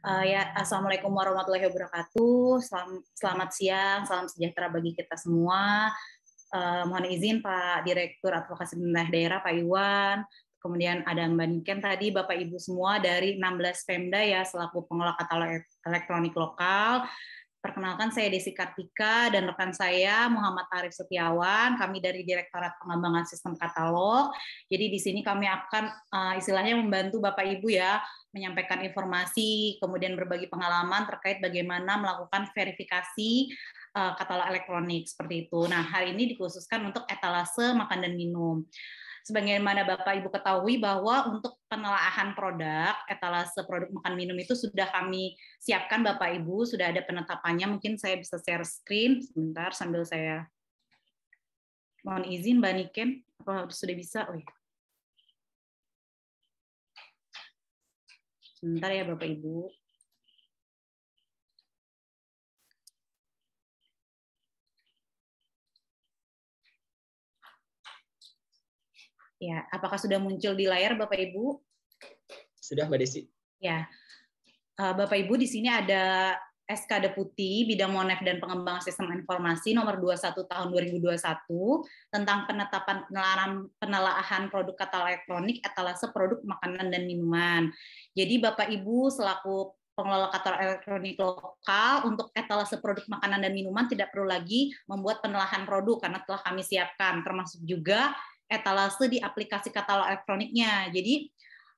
Uh, ya, assalamualaikum warahmatullahi wabarakatuh. Selam, selamat siang, salam sejahtera bagi kita semua. Uh, mohon izin Pak Direktur Advokasi Pemerintah Daerah Pak Iwan, kemudian ada Mbak Niken tadi, Bapak Ibu semua dari 16 Pemda ya selaku pengelola katalog elektronik lokal. Perkenalkan saya Desi Kartika dan rekan saya Muhammad Arif Setiawan. Kami dari Direktorat Pengembangan Sistem Katalog. Jadi di sini kami akan eh, istilahnya membantu Bapak Ibu ya menyampaikan informasi, kemudian berbagi pengalaman terkait bagaimana melakukan verifikasi eh, katalog elektronik seperti itu. Nah, hari ini dikhususkan untuk etalase makan dan minum sebagaimana Bapak Ibu ketahui bahwa untuk penelaahan produk, etalase produk makan minum itu sudah kami siapkan Bapak Ibu, sudah ada penetapannya. Mungkin saya bisa share screen sebentar sambil saya mohon izin Mbak Niken, apa sudah bisa? Oh ya. Sebentar ya Bapak Ibu. Ya, apakah sudah muncul di layar Bapak Ibu? Sudah Mbak Desi. Ya. Eh, Bapak Ibu di sini ada SK Deputi Bidang Monef dan Pengembangan Sistem Informasi nomor 21 tahun 2021 tentang penetapan penelaran, penelaahan produk kata elektronik etalase produk makanan dan minuman. Jadi Bapak Ibu selaku pengelola kantor elektronik lokal untuk etalase produk makanan dan minuman tidak perlu lagi membuat penelahan produk karena telah kami siapkan termasuk juga etalase di aplikasi katalog elektroniknya. Jadi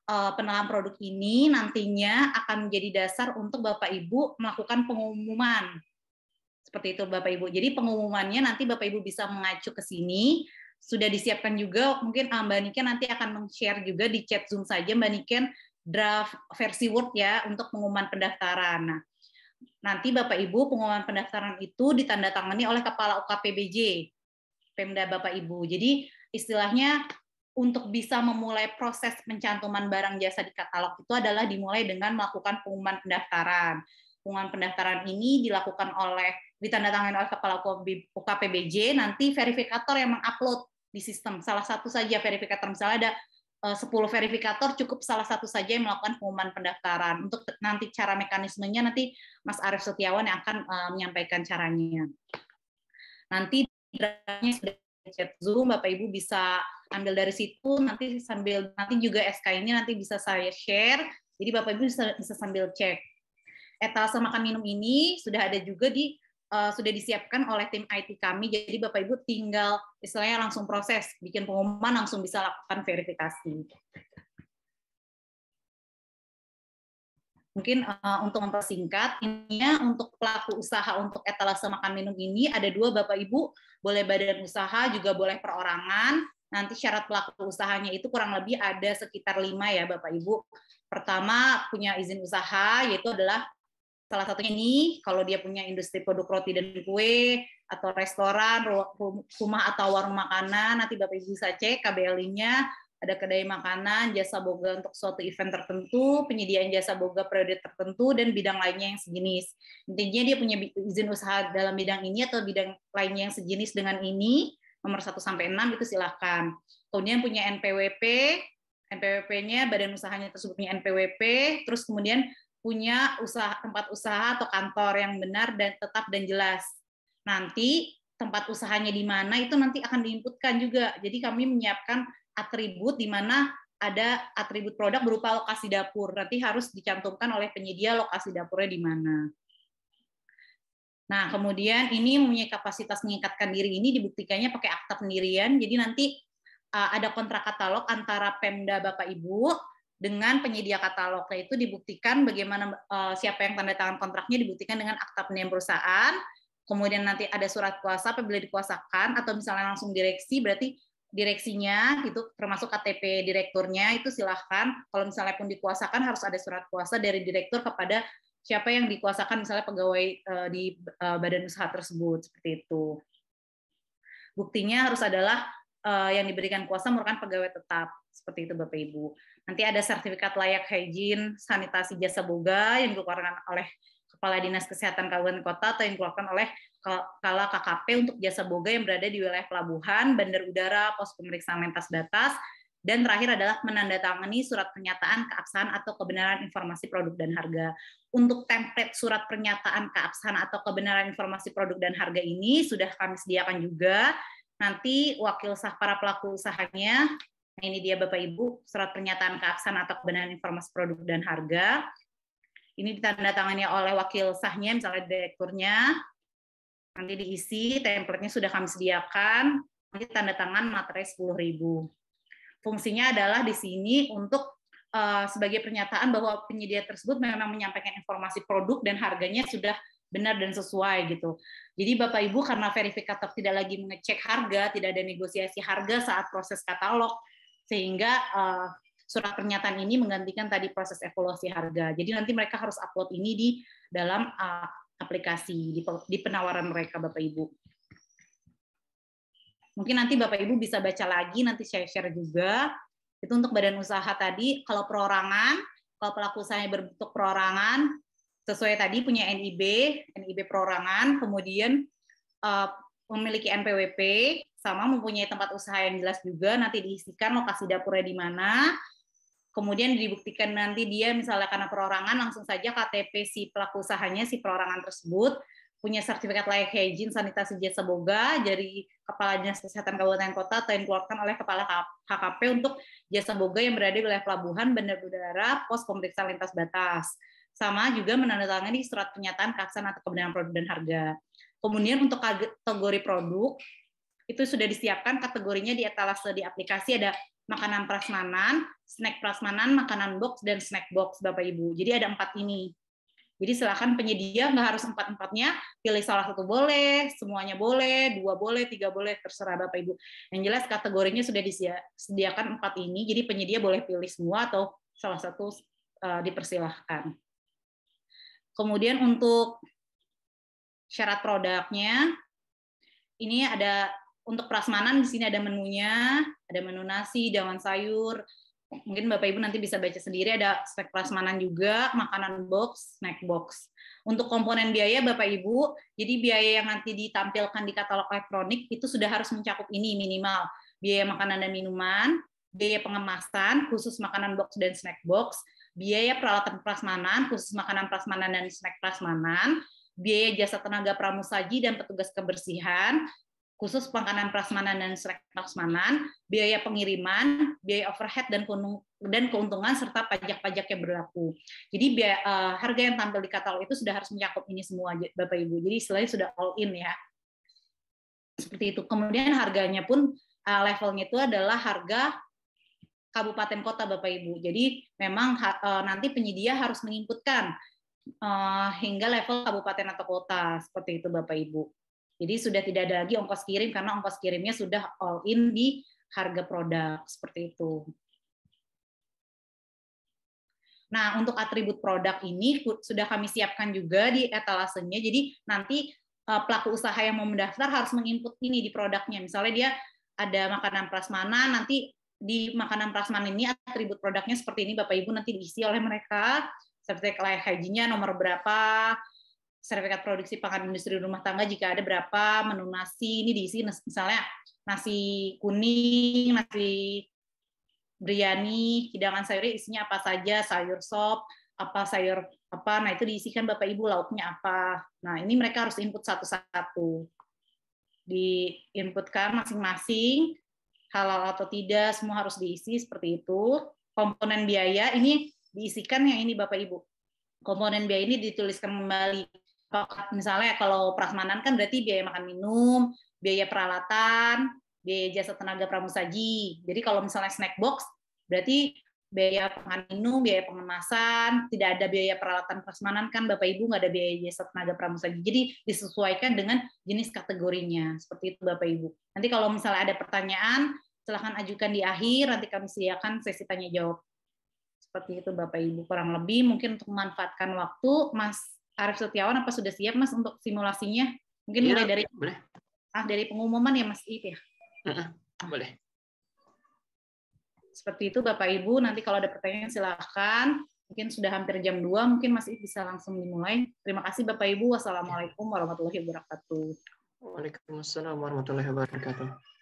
eh, penelan produk ini nantinya akan menjadi dasar untuk Bapak Ibu melakukan pengumuman. Seperti itu Bapak Ibu. Jadi pengumumannya nanti Bapak Ibu bisa mengacu ke sini. Sudah disiapkan juga, mungkin eh, Mbak Niken nanti akan share juga di chat Zoom saja Mbak Niken draft versi Word ya untuk pengumuman pendaftaran. Nah, nanti Bapak Ibu pengumuman pendaftaran itu ditandatangani oleh Kepala UKPBJ, Pemda Bapak Ibu. Jadi istilahnya untuk bisa memulai proses pencantuman barang jasa di katalog itu adalah dimulai dengan melakukan pengumuman pendaftaran. Pengumuman pendaftaran ini dilakukan oleh ditandatangani oleh kepala UKPBJ, nanti verifikator yang mengupload di sistem. Salah satu saja verifikator misalnya ada 10 eh, verifikator cukup salah satu saja yang melakukan pengumuman pendaftaran. Untuk nanti cara mekanismenya nanti Mas Arief Setiawan yang akan eh, menyampaikan caranya. Nanti draftnya sudah chat Zoom, Bapak Ibu bisa ambil dari situ. Nanti sambil nanti juga SK ini nanti bisa saya share. Jadi Bapak Ibu bisa, bisa sambil cek. Etalase makan minum ini sudah ada juga di uh, sudah disiapkan oleh tim IT kami. Jadi Bapak Ibu tinggal istilahnya langsung proses, bikin pengumuman langsung bisa lakukan verifikasi. Mungkin uh, untuk mempersingkat, intinya untuk pelaku usaha untuk etalase makan minum ini ada dua Bapak Ibu, boleh badan usaha juga boleh perorangan. Nanti syarat pelaku usahanya itu kurang lebih ada sekitar lima ya Bapak Ibu. Pertama punya izin usaha yaitu adalah salah satunya ini kalau dia punya industri produk roti dan kue atau restoran, rumah atau warung makanan, nanti Bapak Ibu bisa cek KBLI-nya ada kedai makanan, jasa boga untuk suatu event tertentu, penyediaan jasa boga periode tertentu, dan bidang lainnya yang sejenis. Intinya dia punya izin usaha dalam bidang ini atau bidang lainnya yang sejenis dengan ini, nomor 1 6 itu silahkan. Kemudian punya NPWP, NPWP-nya badan usahanya tersebut punya NPWP, terus kemudian punya usaha tempat usaha atau kantor yang benar dan tetap dan jelas. Nanti tempat usahanya di mana itu nanti akan diinputkan juga. Jadi kami menyiapkan atribut di mana ada atribut produk berupa lokasi dapur. Nanti harus dicantumkan oleh penyedia lokasi dapurnya di mana. Nah, kemudian ini mempunyai kapasitas meningkatkan diri ini dibuktikannya pakai akta pendirian. Jadi nanti eh, ada kontrak katalog antara Pemda Bapak Ibu dengan penyedia katalog. Nah, itu dibuktikan bagaimana eh, siapa yang tanda tangan kontraknya dibuktikan dengan akta pendirian perusahaan. Kemudian nanti ada surat kuasa apabila dikuasakan atau misalnya langsung direksi berarti direksinya gitu termasuk KTP direkturnya itu silahkan kalau misalnya pun dikuasakan harus ada surat kuasa dari direktur kepada siapa yang dikuasakan misalnya pegawai eh, di eh, badan usaha tersebut seperti itu buktinya harus adalah eh, yang diberikan kuasa merupakan pegawai tetap seperti itu Bapak Ibu nanti ada sertifikat layak hygiene sanitasi jasa boga yang dikeluarkan oleh Kepala Dinas Kesehatan Kabupaten Kota atau yang dikeluarkan oleh kala KKP untuk jasa boga yang berada di wilayah pelabuhan, bandar udara, pos pemeriksaan lintas batas, dan terakhir adalah menandatangani surat pernyataan keabsahan atau kebenaran informasi produk dan harga. Untuk template surat pernyataan keabsahan atau kebenaran informasi produk dan harga ini sudah kami sediakan juga. Nanti wakil sah para pelaku usahanya, ini dia Bapak Ibu, surat pernyataan keabsahan atau kebenaran informasi produk dan harga. Ini ditandatangani oleh wakil sahnya, misalnya direkturnya, Nanti diisi, templatenya sudah kami sediakan, nanti tanda tangan materai 10.000. Fungsinya adalah di sini untuk uh, sebagai pernyataan bahwa penyedia tersebut memang menyampaikan informasi produk dan harganya sudah benar dan sesuai gitu. Jadi Bapak Ibu karena verifikator tidak lagi mengecek harga, tidak ada negosiasi harga saat proses katalog sehingga uh, surat pernyataan ini menggantikan tadi proses evaluasi harga. Jadi nanti mereka harus upload ini di dalam eh, aplikasi di, penawaran mereka Bapak Ibu. Mungkin nanti Bapak Ibu bisa baca lagi, nanti saya share juga. Itu untuk badan usaha tadi, kalau perorangan, kalau pelaku usaha berbentuk perorangan, sesuai tadi punya NIB, NIB perorangan, kemudian eh, memiliki NPWP, sama mempunyai tempat usaha yang jelas juga, nanti diisikan lokasi dapurnya di mana, kemudian dibuktikan nanti dia misalnya karena perorangan langsung saja KTP si pelaku usahanya si perorangan tersebut punya sertifikat layak hygiene sanitasi jasa boga dari kepala dinas kesehatan kabupaten kota atau yang dikeluarkan oleh kepala KKP untuk jasa boga yang berada di wilayah pelabuhan bandar udara pos pemeriksaan lintas batas sama juga menandatangani surat pernyataan keabsahan atau kebenaran produk dan harga kemudian untuk kategori produk itu sudah disiapkan kategorinya di etalase di aplikasi ada makanan prasmanan snack prasmanan, makanan box, dan snack box, Bapak Ibu. Jadi ada empat ini. Jadi silakan penyedia nggak harus empat-empatnya, pilih salah satu boleh, semuanya boleh, dua boleh, tiga boleh, terserah Bapak Ibu. Yang jelas kategorinya sudah disediakan empat ini, jadi penyedia boleh pilih semua atau salah satu uh, dipersilahkan. Kemudian untuk syarat produknya, ini ada untuk prasmanan di sini ada menunya, ada menu nasi, daun sayur, mungkin Bapak Ibu nanti bisa baca sendiri ada spek prasmanan juga, makanan box, snack box. Untuk komponen biaya Bapak Ibu, jadi biaya yang nanti ditampilkan di katalog elektronik itu sudah harus mencakup ini minimal. Biaya makanan dan minuman, biaya pengemasan khusus makanan box dan snack box, biaya peralatan prasmanan khusus makanan prasmanan dan snack prasmanan, biaya jasa tenaga pramusaji dan petugas kebersihan, khusus pangkalan prasmanan dan prasmanan, biaya pengiriman, biaya overhead dan dan keuntungan serta pajak-pajak yang berlaku. Jadi biaya, uh, eh, harga yang tampil di katalog itu sudah harus mencakup ini semua Bapak Ibu. Jadi selain sudah all in ya. Seperti itu. Kemudian harganya pun uh, levelnya itu adalah harga kabupaten kota Bapak Ibu. Jadi memang uh, nanti penyedia harus menginputkan uh, hingga level kabupaten atau kota seperti itu Bapak Ibu. Jadi sudah tidak ada lagi ongkos kirim karena ongkos kirimnya sudah all in di harga produk seperti itu. Nah, untuk atribut produk ini sudah kami siapkan juga di etalasenya. Jadi nanti eh, pelaku usaha yang mau mendaftar harus menginput ini di produknya. Misalnya dia ada makanan prasmanan, nanti di makanan prasmanan ini atribut produknya seperti ini Bapak Ibu nanti diisi oleh mereka seperti kayak hajinya nomor berapa, sertifikat produksi pangan industri rumah tangga jika ada berapa menu nasi ini diisi misalnya nasi kuning, nasi biryani, hidangan sayur isinya apa saja, sayur sop, apa sayur apa, nah itu diisikan Bapak Ibu lauknya apa. Nah, ini mereka harus input satu-satu. Diinputkan masing-masing halal atau tidak semua harus diisi seperti itu. Komponen biaya ini diisikan yang ini Bapak Ibu. Komponen biaya ini dituliskan kembali misalnya kalau prasmanan kan berarti biaya makan minum, biaya peralatan, biaya jasa tenaga pramusaji. Jadi kalau misalnya snack box berarti biaya makan minum, biaya pengemasan, tidak ada biaya peralatan prasmanan kan Bapak Ibu nggak ada biaya jasa tenaga pramusaji. Jadi disesuaikan dengan jenis kategorinya. Seperti itu Bapak Ibu. Nanti kalau misalnya ada pertanyaan, silahkan ajukan di akhir, nanti kami sediakan sesi tanya jawab. Seperti itu Bapak Ibu kurang lebih mungkin untuk memanfaatkan waktu Mas Arief Setiawan apa sudah siap Mas untuk simulasinya? Mungkin ya, mulai dari boleh. Ah, dari pengumuman ya Mas Ip ya. Ah. boleh. Seperti itu Bapak Ibu, nanti kalau ada pertanyaan silahkan. Mungkin sudah hampir jam 2, mungkin Mas Ip bisa langsung dimulai. Terima kasih Bapak Ibu. Wassalamualaikum warahmatullahi wabarakatuh. Waalaikumsalam warahmatullahi wabarakatuh.